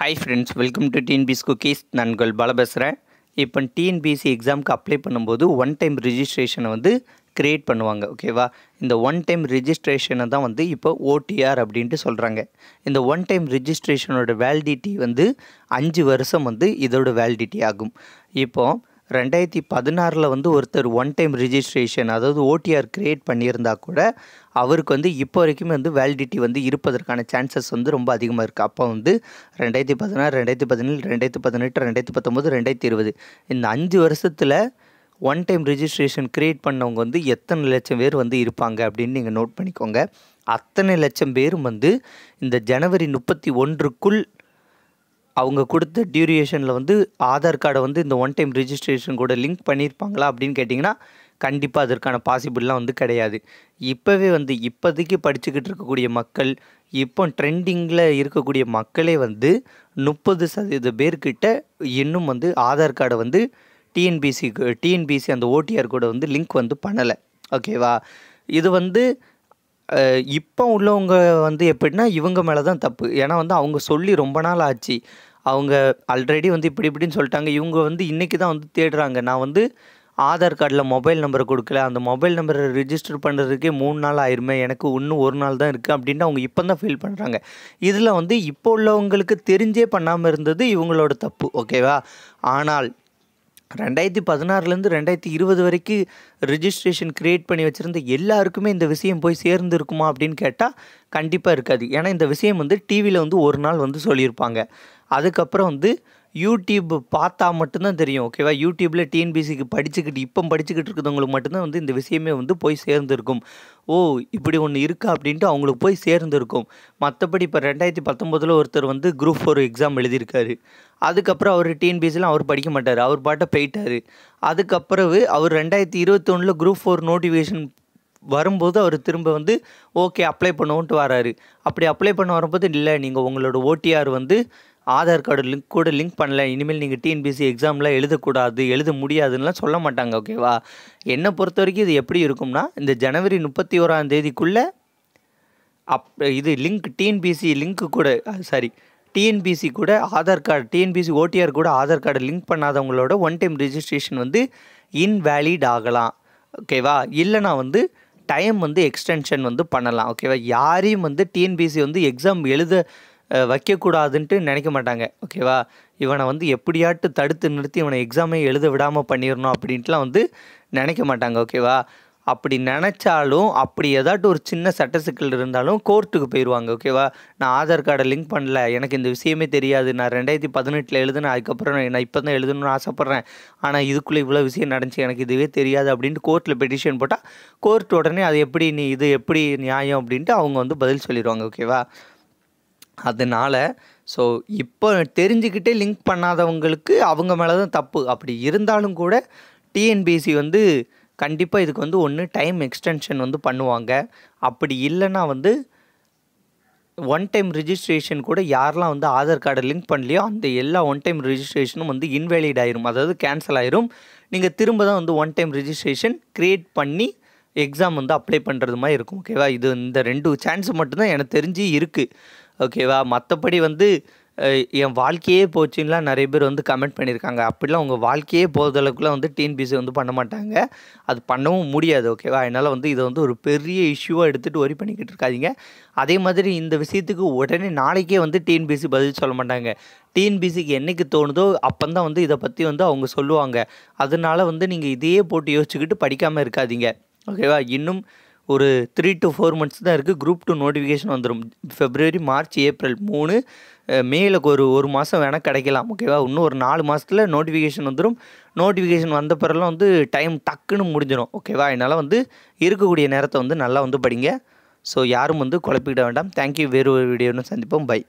hi friends welcome to TNPS cookies நான் உங்கள் பேசுகிறேன் இப்போ டிஎன்பிஎஸ்சி எக்ஸாமுக்கு அப்ளை பண்ணும்போது ஒன் டைம் ரிஜிஸ்ட்ரேஷனை வந்து க்ரியேட் பண்ணுவாங்க ஓகேவா இந்த ஒன் டைம் ரிஜிஸ்ட்ரேஷனை தான் வந்து இப்போ ஓடிஆர் அப்படின்ட்டு சொல்கிறாங்க இந்த ஒன் டைம் ரிஜிஸ்ட்ரேஷனோட வேலிடிட்டி வந்து அஞ்சு வருஷம் வந்து இதோட வேலிடிட்டி ஆகும் இப்போது ரெண்டாயிரத்தி பதினாறில் வந்து ஒருத்தர் ஒன் டைம் ரிஜிஸ்ட்ரேஷன் அதாவது ஓடிஆர் க்ரியேட் பண்ணியிருந்தா கூட அவருக்கு வந்து இப்போ வரைக்குமே வந்து வேலிடிட்டி வந்து இருப்பதற்கான சான்சஸ் வந்து ரொம்ப அதிகமாக இருக்குது அப்போ வந்து ரெண்டாயிரத்தி பதினாறு ரெண்டாயிரத்தி பதினேழு ரெண்டாயிரத்தி பதினெட்டு ரெண்டாயிரத்தி பத்தொம்போது ரெண்டாயிரத்தி இருபது இந்த அஞ்சு வருஷத்தில் ஒன் டைம் ரிஜிஸ்ட்ரேஷன் க்ரியேட் பண்ணவங்க வந்து எத்தனை லட்சம் பேர் வந்து இருப்பாங்க அப்படின்னு நீங்கள் நோட் பண்ணிக்கோங்க அத்தனை லட்சம் பேரும் வந்து இந்த ஜனவரி முப்பத்தி ஒன்றுக்குள் அவங்க கொடுத்த டியூரியேஷனில் வந்து ஆதார் கார்டை வந்து இந்த ஒன் டைம் ரிஜிஸ்ட்ரேஷன் கூட லிங்க் பண்ணியிருப்பாங்களா அப்படின்னு கேட்டிங்கன்னா கண்டிப்பாக அதற்கான பாசிபிள்லாம் வந்து கிடையாது இப்போவே வந்து இப்போதைக்கு படிச்சுக்கிட்டு இருக்கக்கூடிய மக்கள் இப்போ ட்ரெண்டிங்கில் இருக்கக்கூடிய மக்களே வந்து முப்பது சதவீத பேர்கிட்ட இன்னும் வந்து ஆதார் கார்டை வந்து டிஎன்பிசி டிஎன்பிசி அந்த ஓடிஆர் கூட வந்து லிங்க் வந்து பண்ணலை ஓகேவா இது வந்து இப்போ உள்ளவங்க வந்து எப்படின்னா இவங்க மேலே தான் தப்பு ஏன்னா வந்து அவங்க சொல்லி ரொம்ப நாள் ஆச்சு அவங்க ஆல்ரெடி வந்து இப்படி இப்படின்னு சொல்லிட்டாங்க இவங்க வந்து இன்றைக்கி தான் வந்து தேடுறாங்க நான் வந்து ஆதார் கார்டில் மொபைல் நம்பர் கொடுக்கல அந்த மொபைல் நம்பரை ரிஜிஸ்டர் பண்ணுறதுக்கே மூணு நாள் ஆயிருமே எனக்கு இன்னும் ஒரு நாள் தான் இருக்குது அப்படின்ட்டு அவங்க இப்போ தான் ஃபீல் பண்ணுறாங்க இதில் வந்து இப்போ உள்ளவங்களுக்கு தெரிஞ்சே பண்ணாமல் இருந்தது இவங்களோட தப்பு ஓகேவா ஆனால் ரெண்டாயிரத்தி பதினாறுலேருந்து ரெண்டாயிரத்தி இருபது வரைக்கும் ரிஜிஸ்ட்ரேஷன் க்ரியேட் பண்ணி வச்சுருந்த எல்லாருக்குமே இந்த விஷயம் போய் சேர்ந்துருக்குமா அப்படின்னு கேட்டால் கண்டிப்பாக இருக்காது ஏன்னா இந்த விஷயம் வந்து டிவியில் வந்து ஒரு நாள் வந்து சொல்லியிருப்பாங்க அதுக்கப்புறம் வந்து யூடியூப் பார்த்தா மட்டும்தான் தெரியும் ஓகேவா யூடியூப்பில் டிஎன்பிசிக்கு படிச்சுக்கிட்டு இப்போ படிச்சுக்கிட்டு இருக்கிறவங்களுக்கு மட்டும்தான் வந்து இந்த விஷயமே வந்து போய் சேர்ந்துருக்கும் ஓ இப்படி ஒன்று இருக்கா அப்படின்ட்டு அவங்களுக்கு போய் சேர்ந்துருக்கும் மற்றபடி இப்போ ரெண்டாயிரத்தி பத்தொம்போதில் ஒருத்தர் வந்து குரூப் ஃபோர் எக்ஸாம் எழுதியிருக்காரு அதுக்கப்புறம் அவர் டிஎன்பிசிலாம் அவர் படிக்க மாட்டார் அவர் பாட்டை போயிட்டார் அதுக்கப்புறவு அவர் ரெண்டாயிரத்தி இருபத்தொன்னில் குரூப் ஃபோர் நோட்டிஃபிகேஷன் வரும்போது அவர் திரும்ப வந்து ஓகே அப்ளை பண்ணுவோன்ட்டு வராரு அப்படி அப்ளை பண்ண வரும்போது இல்லை நீங்கள் உங்களோட ஓடிஆர் வந்து ஆதார் கார்டு லிங்க் கூட லிங்க் பண்ணல இனிமேல் நீங்கள் டிஎன்பிசி எக்ஸாம்லாம் எழுதக்கூடாது எழுத முடியாதுன்னெலாம் சொல்ல மாட்டாங்க ஓகேவா என்னை பொறுத்த வரைக்கும் இது எப்படி இருக்கும்னா இந்த ஜனவரி முப்பத்தி ஓராம் தேதிக்குள்ளே அப் இது லிங்க் டிஎன்பிசி லிங்க்கு கூட சாரி டிஎன்பிசி கூட ஆதார் கார்டு டிஎன்பிசி ஓடிஆர் கூட ஆதார் கார்டு லிங்க் பண்ணாதவங்களோட ஒன் டைம் ரிஜிஸ்ட்ரேஷன் வந்து இன்வேலிட் ஆகலாம் ஓகேவா இல்லைனா வந்து டைம் வந்து எக்ஸ்டென்ஷன் வந்து பண்ணலாம் ஓகேவா யாரையும் வந்து டிஎன்பிசி வந்து எக்ஸாம் எழுத வைக்கக்கூடாதுன்ட்டு நினைக்க மாட்டாங்க ஓகேவா இவனை வந்து எப்படியாட்டு தடுத்து நிறுத்தி இவனை எக்ஸாமே எழுத விடாமல் பண்ணிடணும் அப்படின்ட்டுலாம் வந்து நினைக்க மாட்டாங்க ஓகேவா அப்படி நினச்சாலும் அப்படி ஏதாட்டும் ஒரு சின்ன சட்ட சிக்கல் இருந்தாலும் கோர்ட்டுக்கு போயிடுவாங்க ஓகேவா நான் ஆதார் கார்டை லிங்க் பண்ணல எனக்கு இந்த விஷயமே தெரியாது நான் ரெண்டாயிரத்தி பதினெட்டில் எழுதுனே அதுக்கப்புறம் நான் இப்போ தான் எழுதணும்னு ஆசைப்பட்றேன் ஆனால் இதுக்குள்ளே இவ்வளோ விஷயம் நடந்துச்சு எனக்கு இதுவே தெரியாது அப்படின்ட்டு கோர்ட்டில் பெட்டிஷன் போட்டால் கோர்ட் உடனே அது எப்படி நீ இது எப்படி நியாயம் அப்படின்ட்டு அவங்க வந்து பதில் சொல்லிடுவாங்க ஓகேவா அதனால் ஸோ இப்போ தெரிஞ்சுக்கிட்டே லிங்க் பண்ணாதவங்களுக்கு அவங்க மேலே தான் தப்பு அப்படி இருந்தாலும் கூட டிஎன்பிஎஸ்சி வந்து கண்டிப்பாக இதுக்கு வந்து ஒன்று டைம் எக்ஸ்டென்ஷன் வந்து பண்ணுவாங்க அப்படி இல்லைன்னா வந்து ஒன் டைம் ரிஜிஸ்ட்ரேஷன் கூட யாரெல்லாம் வந்து ஆதார் கார்டை லிங்க் பண்ணலையோ அந்த எல்லா ஒன் டைம் ரிஜிஸ்ட்ரேஷனும் வந்து இன்வேலிட் ஆயிரும் அதாவது கேன்சல் ஆயிரும் நீங்கள் திரும்ப தான் வந்து ஒன் டைம் ரிஜிஸ்ட்ரேஷன் க்ரியேட் பண்ணி எக்ஸாம் வந்து அப்ளை பண்ணுறது மாதிரி இருக்கும் ஓகேவா இது இந்த ரெண்டு சான்ஸ் மட்டும்தான் எனக்கு தெரிஞ்சு இருக்குது ஓகேவா மற்றபடி வந்து என் வாழ்க்கையே போச்சுன்னா நிறைய பேர் வந்து கமெண்ட் பண்ணியிருக்காங்க அப்படிலாம் உங்கள் வாழ்க்கையே போகிறதளவுக்குலாம் வந்து டிஎன்பிசி வந்து பண்ண மாட்டாங்க அது பண்ணவும் முடியாது ஓகேவா அதனால் வந்து இதை வந்து ஒரு பெரிய இஷ்யூவாக எடுத்துகிட்டு ஒரி பண்ணிக்கிட்டு இருக்காதிங்க அதே மாதிரி இந்த விஷயத்துக்கு உடனே நாளைக்கே வந்து டிஎன்பிசி பதில் சொல்ல மாட்டாங்க டிஎன்பிசிக்கு என்றைக்கு தோணுதோ அப்போ தான் வந்து இதை பற்றி வந்து அவங்க சொல்லுவாங்க அதனால் வந்து நீங்கள் இதையே போட்டு யோசிச்சுக்கிட்டு படிக்காமல் இருக்காதிங்க ஓகேவா இன்னும் ஒரு த்ரீ டு ஃபோர் மந்த்ஸ் தான் இருக்குது குரூப் டூ நோட்டிஃபிகேஷன் வந்துடும் ஃபெப்ரவரி மார்ச் ஏப்ரல் மூணு மேலுக்கு ஒரு ஒரு மாதம் வேணால் கிடைக்கலாம் ஓகேவா இன்னும் ஒரு நாலு மாதத்தில் நோட்டிஃபிகேஷன் வந்துடும் நோட்டிஃபிகேஷன் வந்த பிறலாம் வந்து டைம் டக்குன்னு முடிஞ்சிடும் ஓகேவா என்னால் வந்து இருக்கக்கூடிய நேரத்தை வந்து நல்லா வந்து படிங்க ஸோ யாரும் வந்து குழப்பிக்கிட வேண்டாம் தேங்க்யூ வேறு ஒரு வீடியோன்னு சந்திப்போம் பை